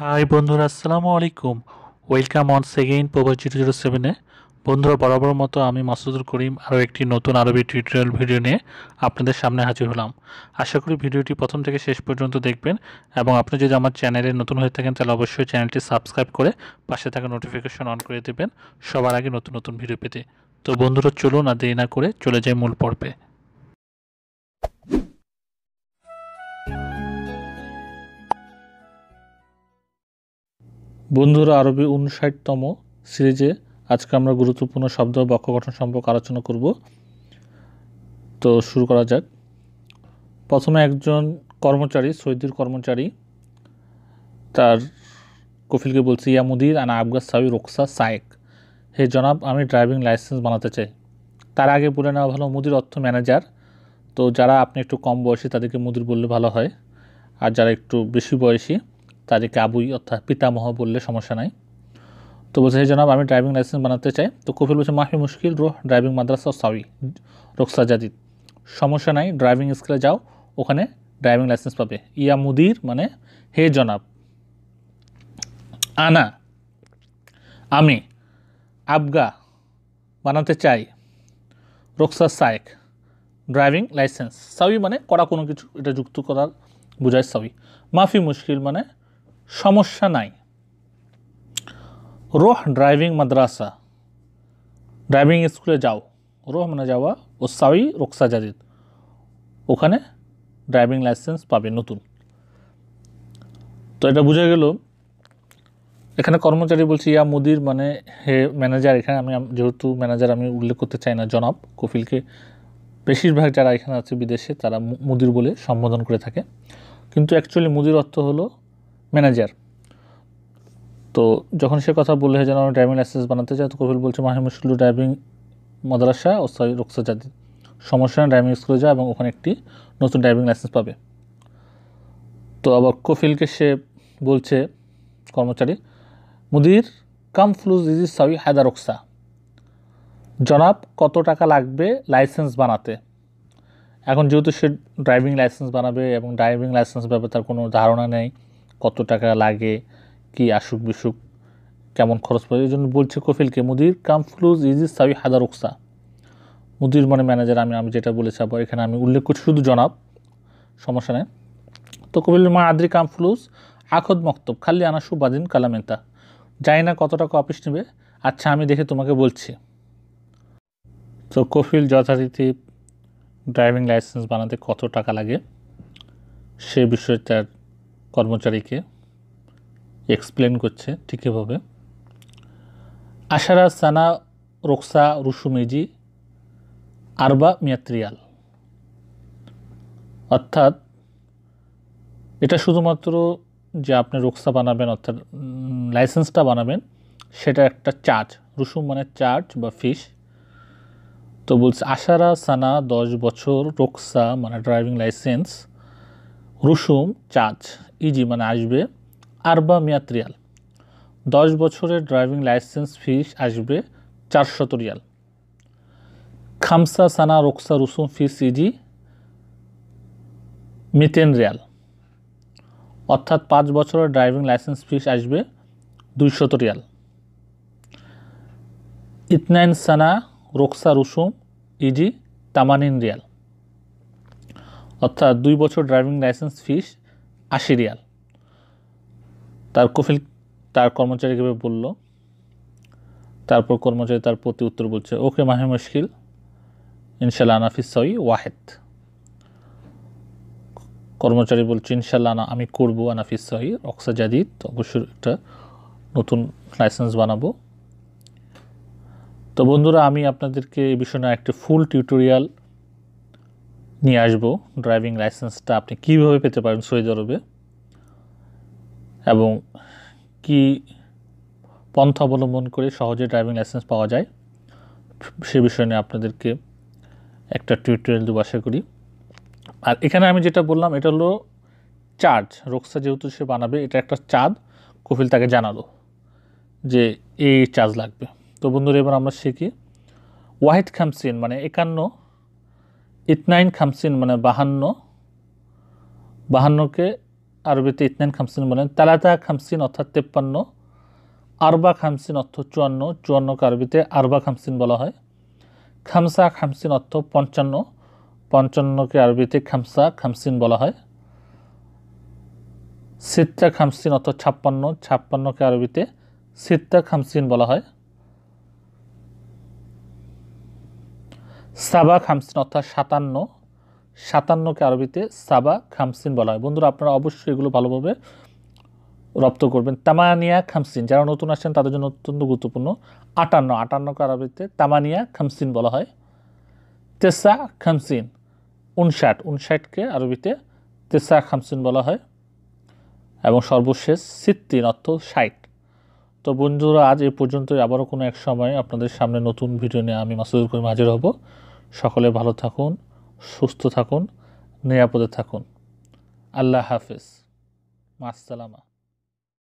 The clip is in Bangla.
হাই বন্ধুরা আসসালামু আলাইকুম welcome on second power zero zero সেভেনে বন্ধুরা বরাবর মতো আমি মাসুদুর করিম আরও একটি নতুন আরবি টিউটোরিয়াল ভিডিও নিয়ে আপনাদের সামনে হাজির হলাম আশা করি ভিডিওটি প্রথম থেকে শেষ পর্যন্ত দেখবেন এবং আপনি যদি আমার চ্যানেলে নতুন হয়ে থাকেন তাহলে অবশ্যই চ্যানেলটি সাবস্ক্রাইব করে পাশে থাকা নোটিফিকেশন অন করে দেবেন সবার আগে নতুন নতুন ভিডিও পেতে তো বন্ধুরা চলুন আর দেরি না করে চলে যাই মূল পর্বে বন্ধুরা আরবি উনষাটতম সিরিজে আজকে আমরা গুরুত্বপূর্ণ শব্দ বাক্য গঠন সম্পর্কে আলোচনা করব তো শুরু করা যাক প্রথমে একজন কর্মচারী সৈদির কর্মচারী তার কফিলকে বলছে ইয়া মুদির আনা আবগাস সাবি রোকসা সায়েক হে জনাব আমি ড্রাইভিং লাইসেন্স বানাতে চাই তার আগে বলে নেওয়া ভালো মুদির অর্থ ম্যানেজার তো যারা আপনি একটু কম বয়সী তাদেরকে মুদির বললে ভালো হয় আর যারা একটু বেশি বয়সী তাদেরকে আবুই অর্থাৎ পিতামহ বললে সমস্যা নাই তো বলছে হে জনাব আমি ড্রাইভিং লাইসেন্স বানাতে চাই তো কফিল বলছে মাফি মুশকিল রোহ ড্রাইভিং মাদ্রাসা সাউই রোকসা জাদিদ সমস্যা নাই ড্রাইভিং স্কুলে যাও ওখানে ড্রাইভিং লাইসেন্স পাবে ইয়া মুদির মানে হে জনাব আনা আমি আবগা বানাতে চাই রোকসা সাইক ড্রাইভিং লাইসেন্স সাউই মানে করা কোনো কিছু এটা যুক্ত করার বোঝায় সাউই মাফি মুশকিল মানে সমস্যা নাই রোহ ড্রাইভিং মাদ্রাসা ড্রাইভিং স্কুলে যাও রোহ মানে যাওয়া ওসাউই রোকসা জাদিদ ওখানে ড্রাইভিং লাইসেন্স পাবে নতুন তো এটা বোঝা গেল এখানে কর্মচারী বলছি ইয়া মুদির মানে হে ম্যানেজার এখানে আমি যেহেতু ম্যানেজার আমি উল্লেখ করতে চাই না জনাব কফিলকে বেশিরভাগ যারা এখানে আছে বিদেশে তারা মুদির বলে সম্বোধন করে থাকে কিন্তু অ্যাকচুয়ালি মুদির অর্থ হলো ম্যানেজার তো যখন সে কথা বললে যেন আমি ড্রাইভিং লাইসেন্স বানাতে চাই তো কপিল বলছে মাহিম শুধু ড্রাইভিং মাদ্রাসা ও রুকসা জাতি সমস্যা ড্রাইভিং স্কুলে যা এবং ওখানে একটি নতুন ড্রাইভিং লাইসেন্স পাবে তো আবার কফিলকে সে বলছে কর্মচারী মুদির কাম ফ্লুজ ইজি সাউই হায়দারক্সা জনাব কত টাকা লাগবে লাইসেন্স বানাতে এখন যেহেতু সে ড্রাইভিং লাইসেন্স বানাবে এবং ড্রাইভিং লাইসেন্স ব্যাপারে তার কোনো ধারণা নেই কত টাকা লাগে কি আসুক বিসুক কেমন খরচ পড়ে এই জন্য বলছে কফিলকে মুদির কাম ফ্লুজ ইজি সাবি হাজার উকসা মুদির মানে ম্যানেজার আমি আমি যেটা বলেছি আবার এখানে আমি উল্লেখ করছি শুধু জনাব সমস্যা নেই তো কফিল মা আদ্রি কাম ফ্লুজ আখদ মক্তব খালি আনাসু বাদিন কালামেতা জানি না কত টাকা অফিস নেবে আচ্ছা আমি দেখে তোমাকে বলছি তো কফিল যথারীতি ড্রাইভিং লাইসেন্স বানাতে কত টাকা লাগে সে বিষয়ে তার কর্মচারীকে এক্সপ্লেন করছে ঠিক এভাবে আশারা সানা রোকসা রুসুমেজি আরবা মিয়াত্রিয়াল অর্থাৎ এটা শুধুমাত্র যে আপনি রোকসা বানাবেন অর্থাৎ লাইসেন্সটা বানাবেন সেটা একটা চার্জ রুসুম মানে চার্জ বা ফিস তো বলছে আশারা সানা দশ বছর রোকসা মানে ড্রাইভিং লাইসেন্স রুসুম চার্জ ইজি মানে আসবে আরবা মিয়াত রিয়াল দশ বছরের ড্রাইভিং লাইসেন্স ফিস আসবে চারশত রিয়াল খামসা সানা রোকসা রুসুম ফিস ইজি মিতেন রিয়াল অর্থাৎ পাঁচ বছরের ড্রাইভিং লাইসেন্স ফিস আসবে দুইশত রিয়াল ইতনাইন সানা রোকসা রুসুম ইজি তামানিন রিয়াল অর্থাৎ দুই বছর ড্রাইভিং লাইসেন্স ফিস আশি রিয়াল তার কফিল তার কর্মচারীকে বলল তারপর কর্মচারী তার প্রতি উত্তর বলছে ওকে মাহে মুশকিল ইনশাল্লাহ আনাফিস সই ওয়াহেদ কর্মচারী বলছে ইনশাল্লাহ আনা আমি করবো আনাফিস সহি অক্সা জাদিদ অবশ্যই একটা নতুন লাইসেন্স বানাবো তো বন্ধুরা আমি আপনাদেরকে এই বিষয়ে একটা ফুল টিউটোরিয়াল নিয়ে আসবো ড্রাইভিং লাইসেন্সটা আপনি কীভাবে পেতে পারেন সৌদি আরবে এবং কি পন্থা অবলম্বন করে সহজে ড্রাইভিং লাইসেন্স পাওয়া যায় সে বিষয় নিয়ে আপনাদেরকে একটা টিউটোরিয়াল দেবো আশা করি আর এখানে আমি যেটা বললাম এটা হলো চার্জ রোকসা যেহেতু সে বানাবে এটা একটা চাঁদ কফিল তাকে জানালো যে এই চার্জ লাগবে তো বন্ধুরা এবার আমরা শিখি ওয়াহিদ খামসিন মানে একান্ন ইতনাইন খামসিন মানে বাহান্ন বাহান্নকে আরবিতে ইতনাইন খামসিন বলেন তালাতা খামসিন অর্থাৎ তেপ্পান্ন আরবা খামসিন অর্থ চুয়ান্ন চুয়ান্নকে আরবিতে আরবা খামসিন বলা হয় খামসা খামসিন অর্থ পঞ্চান্ন পঞ্চান্নকে আরবিতে খামসা খামসিন বলা হয় সিত্তা খামসিন অর্থ ছাপ্পান্ন ছাপ্পান্নকে আরবিতে সিত্তা খামসিন বলা হয় সাবা খামসিন অর্থাৎ সাতান্ন সাতান্নকে আরবিতে সাবা খামসিন বলা হয় বন্ধুরা আপনারা অবশ্যই এগুলো ভালোভাবে রপ্ত করবেন তামানিয়া খামসিন যারা নতুন আসছেন তাদের জন্য অত্যন্ত গুরুত্বপূর্ণ আটান্ন আটান্নকে আরবিতে তামানিয়া খামসিন বলা হয় তেসা খামসিন উনষাট উনষাটকে আরবিতে তেসা খামসিন বলা হয় এবং সর্বশেষ সিত্তিন অর্থ ষাট তো বন্ধুরা আজ এ পর্যন্তই আবারও কোনো এক সময় আপনাদের সামনে নতুন ভিডিও নিয়ে আমি মাসুদুল করিম হাজির হব সকলে ভালো থাকুন সুস্থ থাকুন নিরাপদে থাকুন আল্লাহ হাফিজ মাসালামা